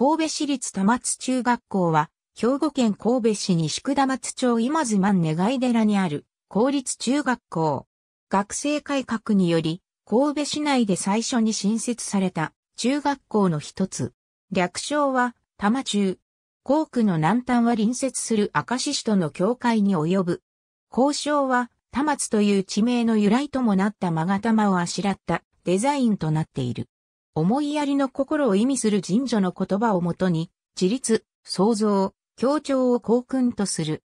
神戸市立玉津中学校は、兵庫県神戸市西区玉津町今津万願い寺にある公立中学校。学生改革により、神戸市内で最初に新設された中学校の一つ。略称は、玉中。校区の南端は隣接する明石市との境界に及ぶ。交渉は、玉津という地名の由来ともなった勾玉をあしらったデザインとなっている。思いやりの心を意味する神女の言葉をもとに、自立、創造、協調を校訓とする。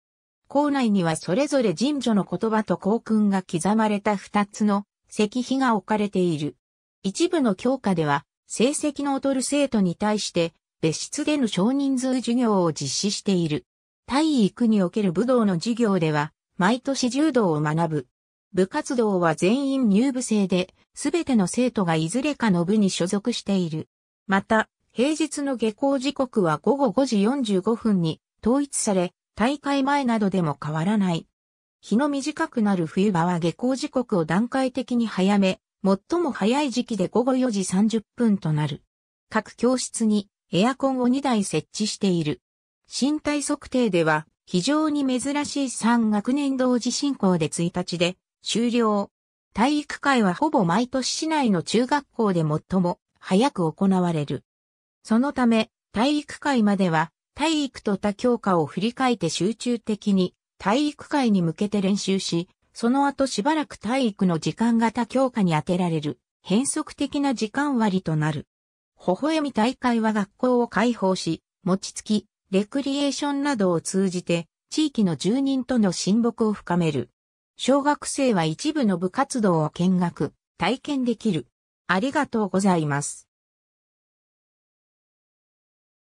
校内にはそれぞれ神女の言葉と校訓が刻まれた二つの石碑が置かれている。一部の教科では、成績の劣る生徒に対して、別室での少人数授業を実施している。体育における武道の授業では、毎年柔道を学ぶ。部活動は全員入部制で、すべての生徒がいずれかの部に所属している。また、平日の下校時刻は午後5時45分に統一され、大会前などでも変わらない。日の短くなる冬場は下校時刻を段階的に早め、最も早い時期で午後4時30分となる。各教室にエアコンを2台設置している。身体測定では非常に珍しい3学年同時進行で1日で終了。体育会はほぼ毎年市内の中学校で最も早く行われる。そのため、体育会までは、体育と他教科を振り返って集中的に体育会に向けて練習し、その後しばらく体育の時間が他教科に当てられる変則的な時間割となる。微笑み大会は学校を開放し、餅つき、レクリエーションなどを通じて地域の住人との親睦を深める。小学生は一部の部活動を見学、体験できる。ありがとうございます。